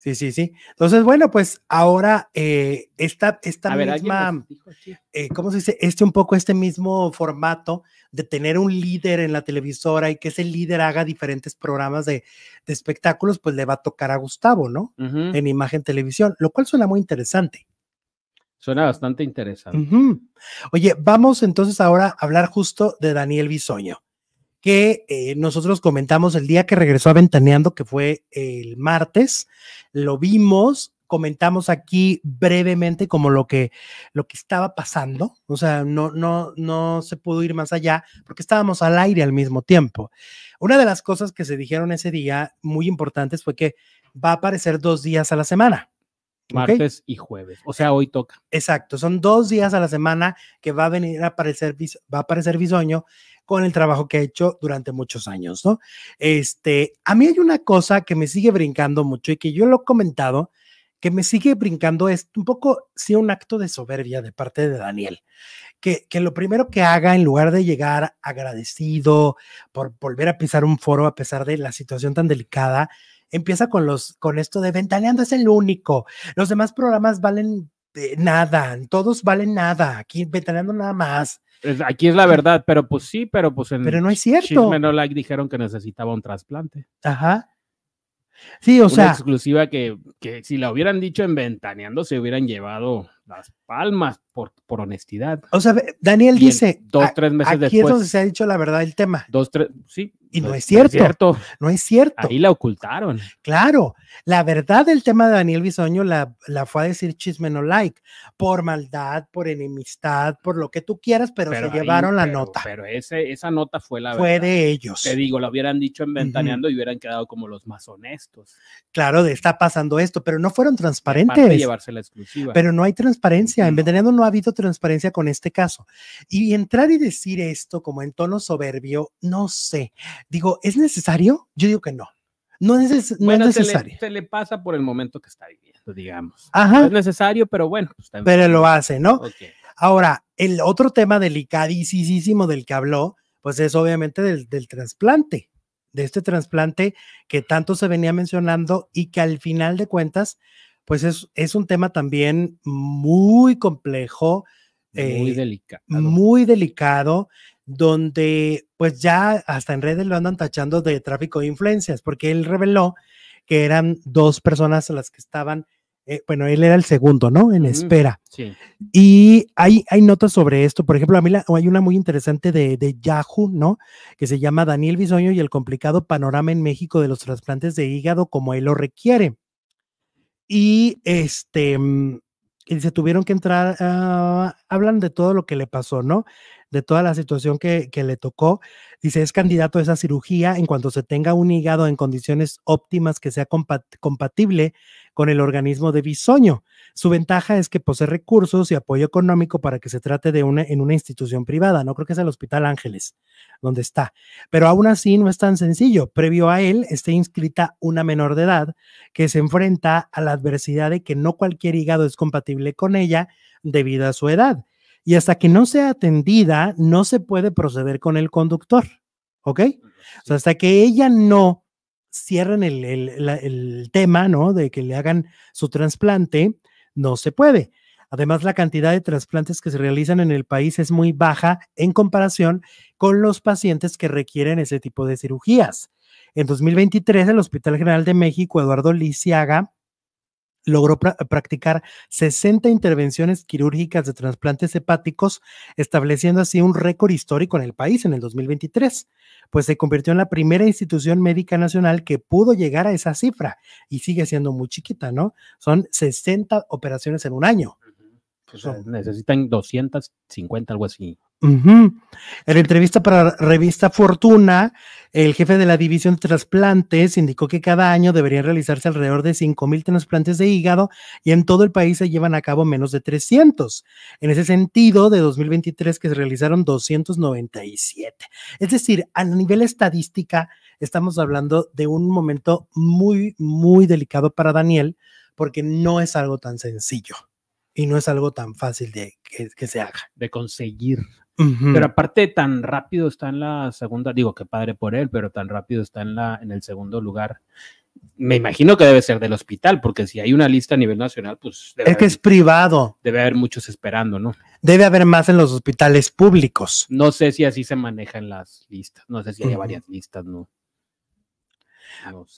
Sí, sí, sí. Entonces, bueno, pues ahora eh, esta, esta misma, eh, ¿cómo se dice? Este un poco, este mismo formato de tener un líder en la televisora y que ese líder haga diferentes programas de, de espectáculos, pues le va a tocar a Gustavo, ¿no? En imagen televisión, lo cual suena muy interesante. Suena bastante interesante. Oye, vamos entonces ahora a hablar justo de Daniel Bisoño que eh, nosotros comentamos el día que regresó a Ventaneando, que fue el martes, lo vimos, comentamos aquí brevemente como lo que, lo que estaba pasando, o sea, no, no, no se pudo ir más allá porque estábamos al aire al mismo tiempo. Una de las cosas que se dijeron ese día muy importantes fue que va a aparecer dos días a la semana. Martes y jueves. O sea, hoy toca. Exacto. Son dos días a la semana que va a venir a aparecer, va a aparecer Bisoño con el trabajo que ha hecho durante muchos años, ¿no? Este, a mí hay una cosa que me sigue brincando mucho y que yo lo he comentado, que me sigue brincando es un poco, sí, un acto de soberbia de parte de Daniel, que, que lo primero que haga en lugar de llegar agradecido por volver a pisar un foro a pesar de la situación tan delicada, empieza con los con esto de ventaneando es el único. Los demás programas valen nada, todos valen nada, aquí ventaneando nada más. Aquí es la verdad, pero pues sí, pero pues en Pero no es cierto. like dijeron que necesitaba un trasplante. Ajá. Sí, o Una sea, exclusiva que, que si la hubieran dicho en ventaneando se hubieran llevado las Palmas, por, por honestidad. O sea, Daniel dice. Dos, tres meses aquí después. Aquí es se ha dicho la verdad del tema. Dos, tres, sí. Y no, es cierto. No es cierto. Ahí la ocultaron. Claro. La verdad del tema de Daniel Bisoño la, fue a decir chisme no like. Por maldad, por enemistad, por lo que tú quieras, pero, se llevaron la nota. Pero ese, esa nota fue la fue de ellos. Te digo, la hubieran dicho en ventaneando y hubieran quedado como los más honestos. Claro, de, está pasando esto, pero no fueron transparentes. De llevarse la exclusiva. Pero no hay transparencia transparencia. En Ventanando no ha habido transparencia con este caso. Y entrar y decir esto como en tono soberbio, no sé. Digo, ¿es necesario? Yo digo que no. No es, no es necesario. Se le, pasa por el momento que está viviendo, digamos. Ajá. No es necesario, pero bueno. Pues, pero lo hace, ¿no? Ahora, el otro tema delicadísimo del que habló, pues es obviamente del, del trasplante, de este trasplante que tanto se venía mencionando y que al final de cuentas, pues es, un tema también muy complejo. Muy eh, delicado. Muy delicado, donde pues ya hasta en redes lo andan tachando de tráfico de influencias, porque él reveló que eran dos personas las que estaban, eh, bueno, él era el segundo, ¿no? En espera. Sí. Y hay, hay notas sobre esto, por ejemplo, a mí hay una muy interesante de, Yahoo, ¿no? Que se llama Daniel Bisoño y el complicado panorama en México de los trasplantes de hígado como él lo requiere. Y este, mm, se tuvieron que entrar, ah, hablan de todo lo que le pasó, ¿no? de toda la situación que, le tocó. Dice, es candidato a esa cirugía en cuanto se tenga un hígado en condiciones óptimas que sea compatible con el organismo de Bisoño. Su ventaja es que posee recursos y apoyo económico para que se trate de una en una institución privada, no creo que sea el Hospital Ángeles, donde está. Pero aún así no es tan sencillo. Previo a él está inscrita una menor de edad que se enfrenta a la adversidad de que no cualquier hígado es compatible con ella debido a su edad y hasta que no sea atendida, no se puede proceder con el conductor, ¿ok? O sea, hasta que ella no cierren el, el, tema, ¿no? De que le hagan su trasplante, no se puede. Además, la cantidad de trasplantes que se realizan en el país es muy baja en comparación con los pacientes que requieren ese tipo de cirugías. En 2023, el Hospital General de México, Eduardo Lisiaga, logró practicar 60 intervenciones quirúrgicas de trasplantes hepáticos, estableciendo así un récord histórico en el país en el 2023, pues se convirtió en la primera institución médica nacional que pudo llegar a esa cifra y sigue siendo muy chiquita, ¿no? Son 60 operaciones en un año. necesitan 250, algo así. En la En entrevista para revista Fortuna, el jefe de la división de trasplantes indicó que cada año deberían realizarse alrededor de 5.000 trasplantes de hígado y en todo el país se llevan a cabo menos de 300. En ese sentido, de 2023 que se realizaron 297. Es decir, a nivel estadística, estamos hablando de un momento muy, muy delicado para Daniel porque no es algo tan sencillo y no es algo tan fácil de que se haga. De conseguir. Pero aparte tan rápido está en la segunda, digo que padre por él, pero tan rápido está en la en el segundo lugar. Me imagino que debe ser del hospital, porque si hay una lista a nivel nacional, pues es que es privado. Debe haber muchos esperando, ¿no? Debe haber más en los hospitales públicos. No sé si así se manejan las listas, no sé si hay varias listas, no.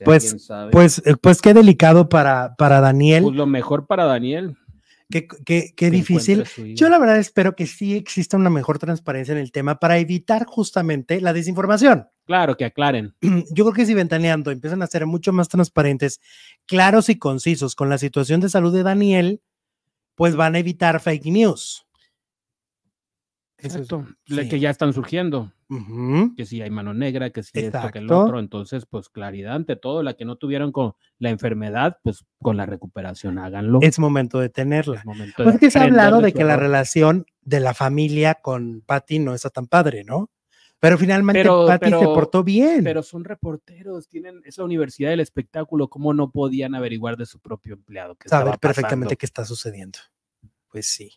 pues, pues, eh, pues qué delicado para, para Daniel. Pues lo mejor para Daniel. Qué, qué, qué difícil. Yo la verdad espero que sí exista una mejor transparencia en el tema para evitar justamente la desinformación. Claro, que aclaren. Yo creo que si ventaneando empiezan a ser mucho más transparentes, claros y concisos con la situación de salud de Daniel, pues van a evitar fake news. Exacto. Que ya están surgiendo. Que si hay mano negra, que si esto, que el otro. Entonces, pues claridad ante todo. La que no tuvieron con la enfermedad, pues con la recuperación, háganlo. Es momento de tenerla. pues que se ha hablado de que la relación de la familia con Patty no está tan padre, ¿no? Pero finalmente Patty se portó bien. Pero son reporteros, tienen esa universidad del espectáculo, ¿cómo no podían averiguar de su propio empleado? Saber perfectamente qué está sucediendo. Pues sí.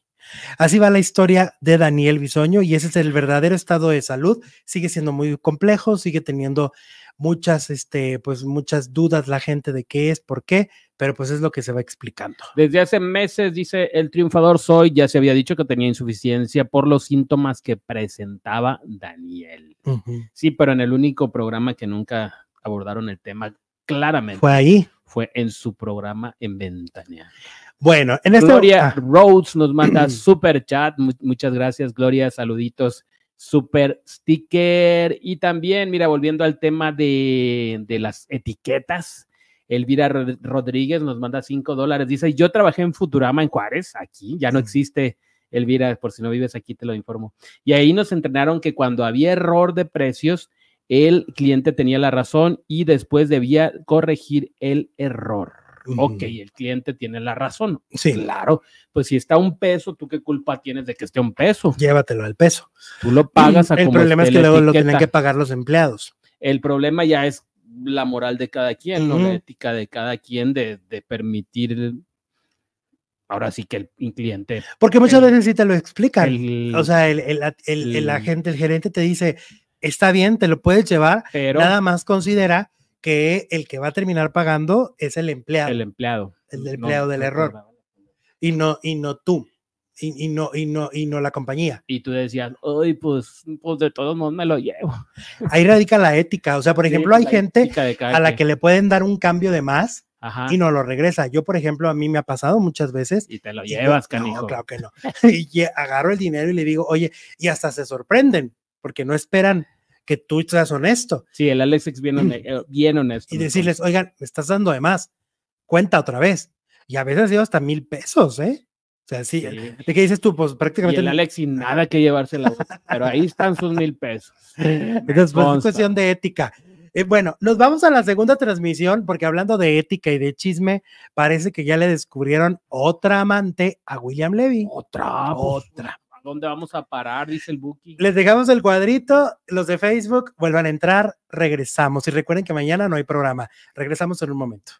Así va la historia de Daniel Bisoño y ese es el verdadero estado de salud. Sigue siendo muy complejo, sigue teniendo muchas, este, pues muchas dudas la gente de qué es, por qué, pero pues es lo que se va explicando. Desde hace meses, dice el triunfador Soy, ya se había dicho que tenía insuficiencia por los síntomas que presentaba Daniel. Sí, pero en el único programa que nunca abordaron el tema claramente. Fue ahí. Fue en su programa en Ventania. Bueno, en esta Gloria ah. Rhodes nos manda super chat. muchas gracias, Gloria. Saluditos. Super sticker. Y también, mira, volviendo al tema de, las etiquetas. Elvira Rodríguez nos manda cinco dólares. Dice: Yo trabajé en Futurama en Juárez, aquí, ya no existe. Elvira, por si no vives aquí, te lo informo. Y ahí nos entrenaron que cuando había error de precios, el cliente tenía la razón y después debía corregir el error. Ok, el cliente tiene la razón. Sí. Claro, pues si está un peso, ¿tú qué culpa tienes de que esté un peso? Llévatelo al peso. Tú lo pagas a El problema es que luego lo tienen que pagar los empleados. El problema ya es la moral de cada quien, la ética de cada quien de, permitir ahora sí que el cliente. Porque muchas veces sí te lo explican. o sea, el, el, agente, el gerente te dice, está bien, te lo puedes llevar, pero, nada más considera que el que va a terminar pagando es el empleado. El empleado. El empleado del error. y no, y no tú. Y, y, no, y, no, y no la compañía. Y tú decías, hoy pues, pues, de todos modos me lo llevo. Ahí radica la ética. O sea, por ejemplo, hay gente a la que le pueden dar un cambio de más y no lo regresa. Yo, por ejemplo, a mí me ha pasado muchas veces. Y te lo llevas, yo, canijo. No, claro que no. y agarro el dinero y le digo, oye, y hasta se sorprenden porque no esperan que tú seas honesto. Sí, el Alex es bien, mm. eh, honesto. Y decirles, oigan, me estás dando de más, cuenta otra vez. Y a veces ha hasta mil pesos, ¿eh? O sea, sí, ¿de qué dices tú? Pues prácticamente. el Alex y nada que llevársela, pero ahí están sus mil pesos. Pues, es cuestión de ética. Eh, bueno, nos vamos a la segunda transmisión, porque hablando de ética y de chisme, parece que ya le descubrieron otra amante a William Levy. Otra. Pues. Otra dónde vamos a parar, dice el Buki. Les dejamos el cuadrito, los de Facebook, vuelvan a entrar, regresamos. Y recuerden que mañana no hay programa. Regresamos en un momento.